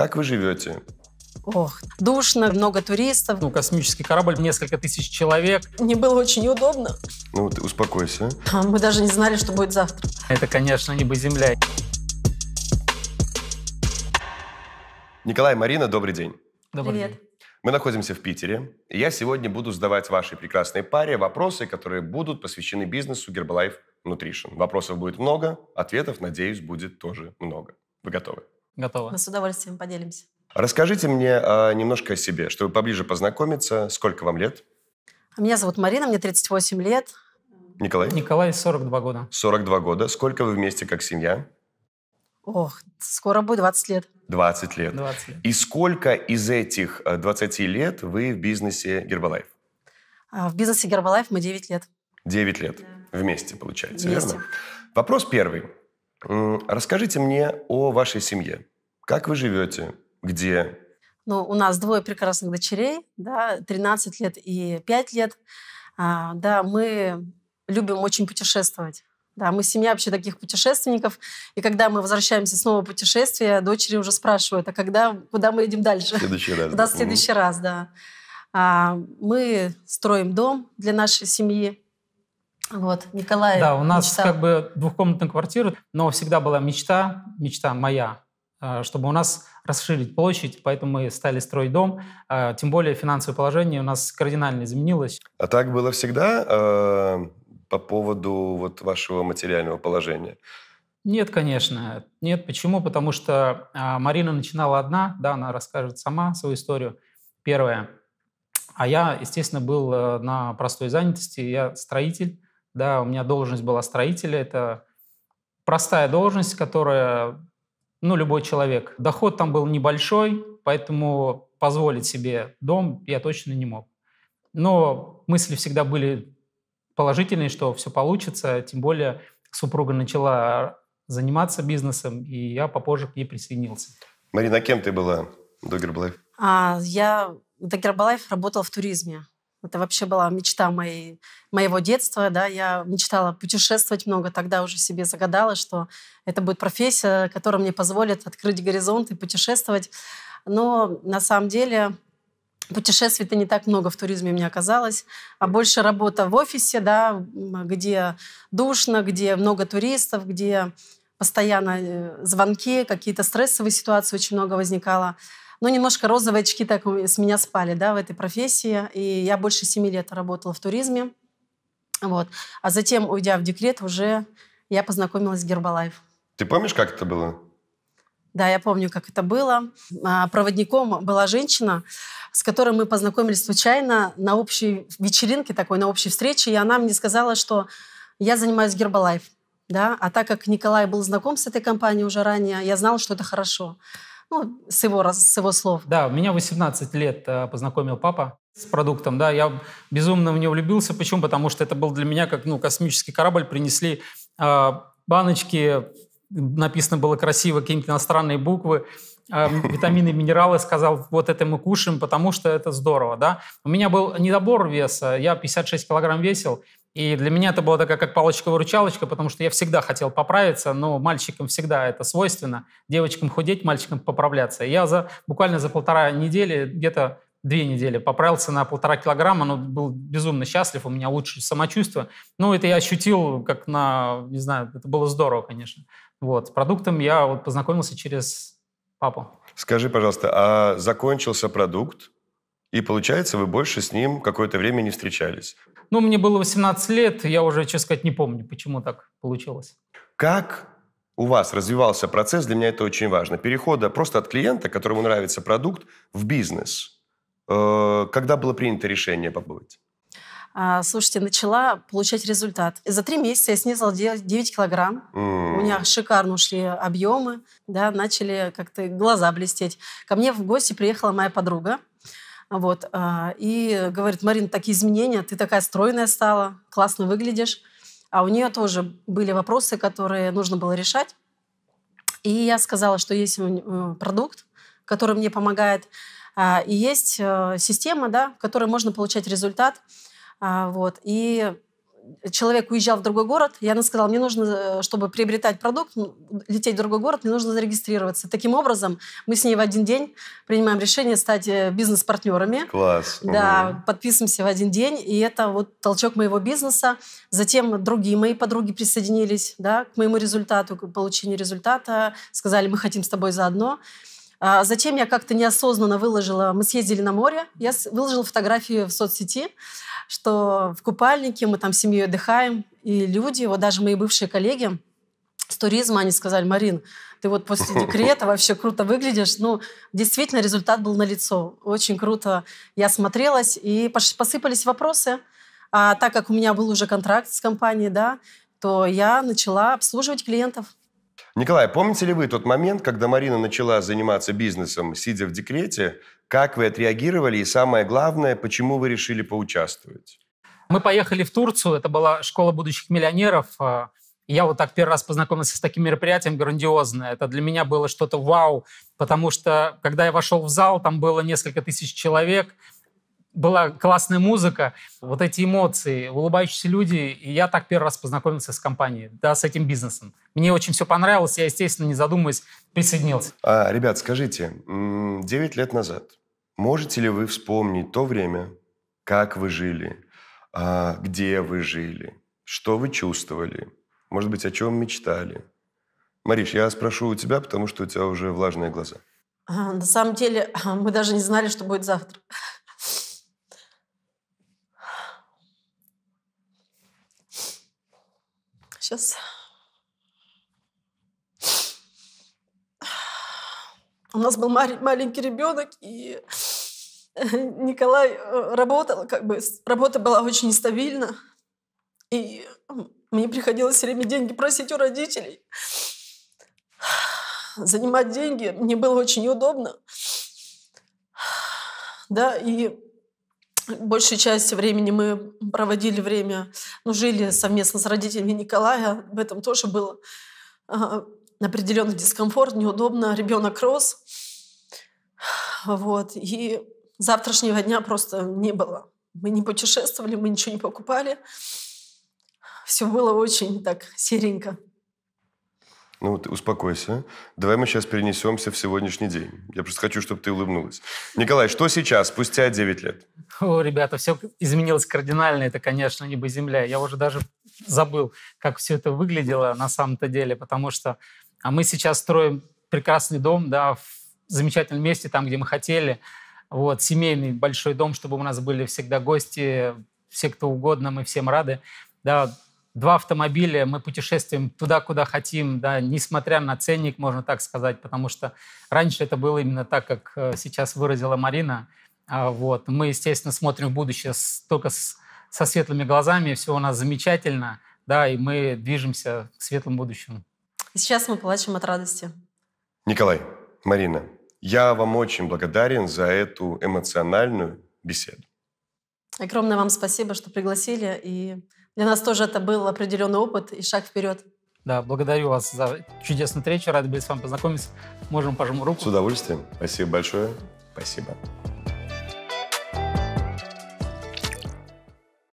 Как вы живете? Ох, душно, много туристов. Ну, космический корабль, несколько тысяч человек. Мне было очень удобно. Ну, ты успокойся. А мы даже не знали, что будет завтра. Это, конечно, небо земля. Николай, Марина, добрый день. Добрый Привет. день. Мы находимся в Питере. И я сегодня буду задавать вашей прекрасной паре вопросы, которые будут посвящены бизнесу Гербалайф Nutrition. Вопросов будет много, ответов, надеюсь, будет тоже много. Вы готовы? Готово. Мы с удовольствием поделимся. Расскажите мне а, немножко о себе, чтобы поближе познакомиться. Сколько вам лет? Меня зовут Марина, мне 38 лет. Николай? Николай, 42 года. 42 года. Сколько вы вместе как семья? Ох, скоро будет 20 лет. 20 лет. 20 лет. И сколько из этих 20 э, лет вы в бизнесе Гербалайф? А, в бизнесе Гербалайф мы 9 лет. 9 лет. Да. Вместе, получается, вместе. верно? Вопрос первый. Расскажите мне о вашей семье. Как вы живете? Где? Ну, у нас двое прекрасных дочерей, да, 13 лет и 5 лет. А, да, мы любим очень путешествовать. Да, мы семья вообще таких путешественников. И когда мы возвращаемся снова в путешествие, дочери уже спрашивают, а когда, куда мы едем дальше? В следующий раз. Куда в следующий раз, да. А, мы строим дом для нашей семьи. Вот, Николай Да, у нас мечтал. как бы двухкомнатная квартира, но всегда была мечта, мечта моя, Э, чтобы у нас расширить площадь, поэтому мы стали строить дом. Э, тем более финансовое положение у нас кардинально изменилось. А так было всегда э, по поводу вот вашего материального положения? Нет, конечно. Нет, почему? Потому что Марина начинала одна, да, она расскажет сама свою историю. Первое. А я, естественно, был на простой занятости, я строитель, да, у меня должность была строителя, это простая должность, которая ну, любой человек. Доход там был небольшой, поэтому позволить себе дом я точно не мог. Но мысли всегда были положительные, что все получится, тем более супруга начала заниматься бизнесом, и я попозже к ней присоединился. Марина, кем ты была до Гербалайф? А, я до Гербалайф работала в туризме. Это вообще была мечта моей, моего детства. Да? Я мечтала путешествовать много, тогда уже себе загадала, что это будет профессия, которая мне позволит открыть горизонт и путешествовать. Но на самом деле путешествий-то не так много в туризме мне оказалось, а больше работа в офисе, да, где душно, где много туристов, где постоянно э, звонки, какие-то стрессовые ситуации очень много возникало. Ну, немножко розовые очки так с меня спали, да, в этой профессии. И я больше семи лет работала в туризме. Вот. А затем, уйдя в декрет, уже я познакомилась с Гербалайф. Ты помнишь, как это было? Да, я помню, как это было. А, проводником была женщина, с которой мы познакомились случайно на общей вечеринке такой, на общей встрече, и она мне сказала, что я занимаюсь Гербалайф. Да? А так как Николай был знаком с этой компанией уже ранее, я знала, что это хорошо. Ну, с его, с его слов. Да, меня 18 лет э, познакомил папа с продуктом, да, я безумно в него влюбился. Почему? Потому что это был для меня как, ну, космический корабль, принесли э, баночки, написано было красиво какие-то иностранные буквы, э, витамины, минералы, сказал, вот это мы кушаем, потому что это здорово, да. У меня был недобор веса, я 56 килограмм весил, и для меня это было такая как палочка-выручалочка, потому что я всегда хотел поправиться, но мальчикам всегда это свойственно. Девочкам худеть, мальчикам поправляться. И я за, буквально за полтора недели, где-то две недели, поправился на полтора килограмма, но был безумно счастлив, у меня лучше самочувствие. Ну, это я ощутил как на, не знаю, это было здорово, конечно. Вот, с продуктом я вот познакомился через папу. Скажи, пожалуйста, а закончился продукт, и получается, вы больше с ним какое-то время не встречались. Ну, мне было 18 лет, я уже, честно сказать, не помню, почему так получилось. Как у вас развивался процесс, для меня это очень важно, перехода просто от клиента, которому нравится продукт, в бизнес? Э, когда было принято решение побывать? А, слушайте, начала получать результат. За три месяца я снизила 9 килограмм. Mm. У меня шикарно ушли объемы, да, начали как-то глаза блестеть. Ко мне в гости приехала моя подруга, вот. А, и говорит, Марин, такие изменения, ты такая стройная стала, классно выглядишь. А у нее тоже были вопросы, которые нужно было решать. И я сказала, что есть э, продукт, который мне помогает, а, и есть э, система, да, в которой можно получать результат. А, вот. И человек уезжал в другой город, Я она сказала, мне нужно, э, чтобы приобретать продукт, лететь в другой город, мне нужно зарегистрироваться. Таким образом, мы с ней в один день принимаем решение стать э, бизнес-партнерами. Класс. Да, угу. подписываемся в один день, и это вот толчок моего бизнеса. Затем другие мои подруги присоединились да, к моему результату, к получению результата, сказали, мы хотим с тобой заодно. А Затем я как-то неосознанно выложила... Мы съездили на море, я выложила фотографию в соцсети, что в купальнике мы там с семьей отдыхаем, и люди, вот даже мои бывшие коллеги с туризма, они сказали, Марин, ты вот после декрета вообще круто выглядишь. Ну, действительно, результат был налицо. Очень круто я смотрелась, и посыпались вопросы. А так как у меня был уже контракт с компанией, да, то я начала обслуживать клиентов. Николай, помните ли вы тот момент, когда Марина начала заниматься бизнесом, сидя в декрете? Как вы отреагировали и самое главное, почему вы решили поучаствовать? Мы поехали в Турцию, это была школа будущих миллионеров. А, я вот так первый раз познакомился с таким мероприятием грандиозное. Это для меня было что-то вау, потому что когда я вошел в зал, там было несколько тысяч человек – была классная музыка, вот эти эмоции, улыбающиеся люди. И я так первый раз познакомился с компанией, да, с этим бизнесом. Мне очень все понравилось, я, естественно, не задумываясь, присоединился. А, ребят, скажите, 9 лет назад, можете ли вы вспомнить то время, как вы жили, а, где вы жили, что вы чувствовали, может быть, о чем мечтали? Мариш, я спрошу у тебя, потому что у тебя уже влажные глаза. А, на самом деле, мы даже не знали, что будет завтра. Сейчас. У нас был маленький ребенок, и Николай э, работал, как бы работа была очень нестабильна. И мне приходилось все время деньги просить у родителей. Занимать деньги мне было очень неудобно. Да, и большую часть времени мы проводили время, ну, жили совместно с родителями Николая. В этом тоже было э, а, определенный дискомфорт, неудобно. Ребенок рос. Вот. И завтрашнего дня просто не было. Мы не путешествовали, мы ничего не покупали. Все было очень так серенько. Ну вот, успокойся. Давай мы сейчас перенесемся в сегодняшний день. Я просто хочу, чтобы ты улыбнулась. Николай, что сейчас, спустя 9 лет? О, ребята, все изменилось кардинально, это, конечно, небо и земля. Я уже даже забыл, как все это выглядело на самом-то деле, потому что а мы сейчас строим прекрасный дом, да, в замечательном месте, там, где мы хотели. Вот, семейный большой дом, чтобы у нас были всегда гости, все кто угодно, мы всем рады. Да, два автомобиля, мы путешествуем туда, куда хотим, да, несмотря на ценник, можно так сказать, потому что раньше это было именно так, как э, сейчас выразила Марина – а, вот. Мы, естественно, смотрим в будущее только с, со светлыми глазами, все у нас замечательно, да, и мы движемся к светлому будущему. сейчас мы плачем от радости. Николай, Марина, я вам очень благодарен за эту эмоциональную беседу. Огромное вам спасибо, что пригласили, и для нас тоже это был определенный опыт и шаг вперед. Да, благодарю вас за чудесную встречу, рад был с вами познакомиться. Можем пожму руку. С удовольствием. Спасибо большое. Спасибо.